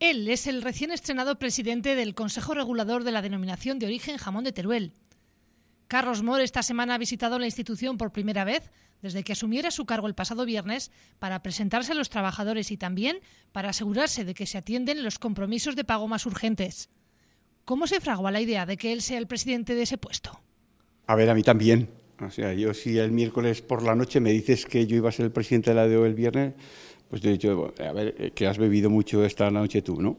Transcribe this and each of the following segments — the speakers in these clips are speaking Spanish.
Él es el recién estrenado presidente del Consejo Regulador de la Denominación de Origen Jamón de Teruel. Carlos Moore esta semana ha visitado la institución por primera vez desde que asumiera su cargo el pasado viernes para presentarse a los trabajadores y también para asegurarse de que se atienden los compromisos de pago más urgentes. ¿Cómo se fraguó la idea de que él sea el presidente de ese puesto? A ver, a mí también. O sea, yo si el miércoles por la noche me dices que yo iba a ser el presidente de la DO el viernes, pues yo he dicho, eh, a ver, eh, que has bebido mucho esta noche tú, ¿no?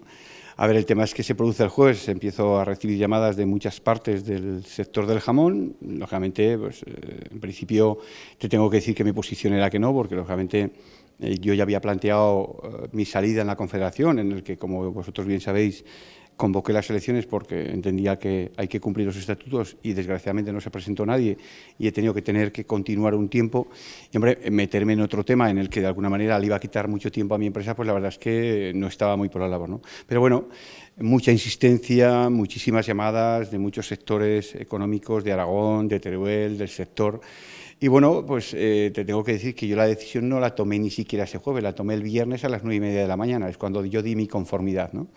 A ver, el tema es que se produce el jueves, empiezo a recibir llamadas de muchas partes del sector del jamón. Lógicamente, pues, eh, en principio te tengo que decir que mi posición era que no, porque lógicamente yo ya había planteado mi salida en la Confederación, en el que, como vosotros bien sabéis, convoqué las elecciones porque entendía que hay que cumplir los estatutos y desgraciadamente no se presentó nadie y he tenido que tener que continuar un tiempo y hombre, meterme en otro tema en el que de alguna manera le iba a quitar mucho tiempo a mi empresa, pues la verdad es que no estaba muy por la labor. ¿no? Pero bueno, mucha insistencia, muchísimas llamadas de muchos sectores económicos de Aragón, de Teruel, del sector. Y bueno, pues eh, te tengo que decir que yo la decisión no la tomé ni siquiera ese jueves, la tomé el viernes a las nueve y media de la mañana, es cuando yo di mi conformidad. ¿no?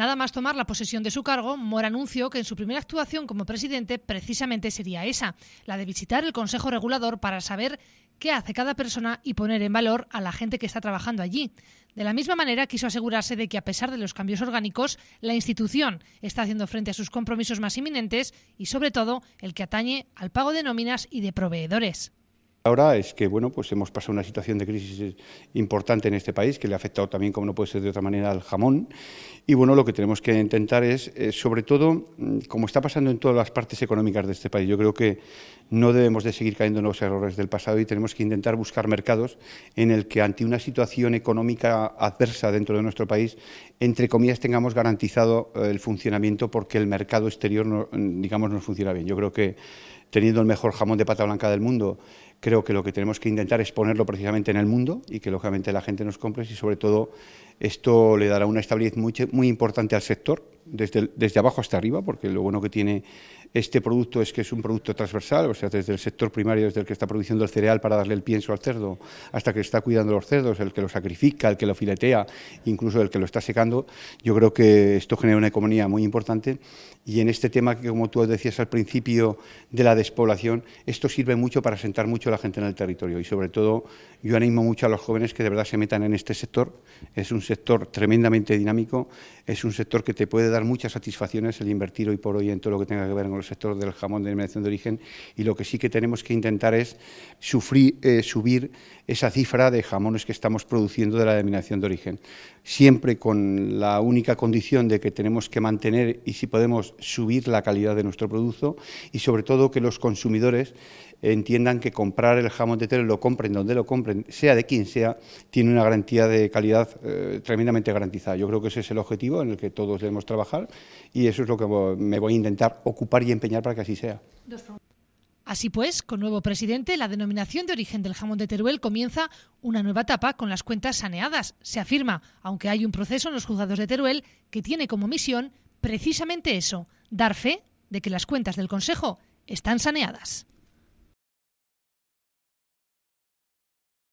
Nada más tomar la posesión de su cargo, Mora anunció que en su primera actuación como presidente precisamente sería esa, la de visitar el Consejo Regulador para saber qué hace cada persona y poner en valor a la gente que está trabajando allí. De la misma manera, quiso asegurarse de que, a pesar de los cambios orgánicos, la institución está haciendo frente a sus compromisos más inminentes y, sobre todo, el que atañe al pago de nóminas y de proveedores. Ahora es que bueno, pues hemos pasado una situación de crisis importante en este país que le ha afectado también, como no puede ser de otra manera, al jamón. Y bueno, lo que tenemos que intentar es, eh, sobre todo, mm, como está pasando en todas las partes económicas de este país, yo creo que no debemos de seguir cayendo en los errores del pasado y tenemos que intentar buscar mercados en el que ante una situación económica adversa dentro de nuestro país, entre comillas, tengamos garantizado eh, el funcionamiento porque el mercado exterior, mm, digamos, no funciona bien. Yo creo que teniendo el mejor jamón de pata blanca del mundo, creo que lo que tenemos que intentar es ponerlo precisamente en el mundo y que lógicamente la gente nos compre y sobre todo esto le dará una estabilidad muy, muy importante al sector, desde, desde abajo hasta arriba, porque lo bueno que tiene este producto es que es un producto transversal, o sea, desde el sector primario, desde el que está produciendo el cereal para darle el pienso al cerdo, hasta que está cuidando los cerdos, el que lo sacrifica, el que lo filetea, incluso el que lo está secando, yo creo que esto genera una economía muy importante y en este tema que como tú decías al principio de la despoblación, esto sirve mucho para sentar mucho a la gente en el territorio y sobre todo yo animo mucho a los jóvenes que de verdad se metan en este sector, es un sector tremendamente dinámico, es un sector que te puede dar muchas satisfacciones el invertir hoy por hoy en todo lo que tenga que ver con el sector del jamón de denominación de origen y lo que sí que tenemos que intentar es sufrir, eh, subir esa cifra de jamones que estamos produciendo de la denominación de origen, siempre con la única condición de que tenemos que mantener y si podemos subir la calidad de nuestro producto y sobre todo que los consumidores entiendan que comprar el jamón de tele, lo compren donde lo compren, sea de quien sea, tiene una garantía de calidad eh, tremendamente garantizada. Yo creo que ese es el objetivo en el que todos debemos trabajar y eso es lo que me voy a intentar ocupar y empeñar para que así sea. Así pues, con nuevo presidente, la denominación de origen del jamón de Teruel comienza una nueva etapa con las cuentas saneadas, se afirma, aunque hay un proceso en los juzgados de Teruel que tiene como misión precisamente eso, dar fe de que las cuentas del Consejo están saneadas.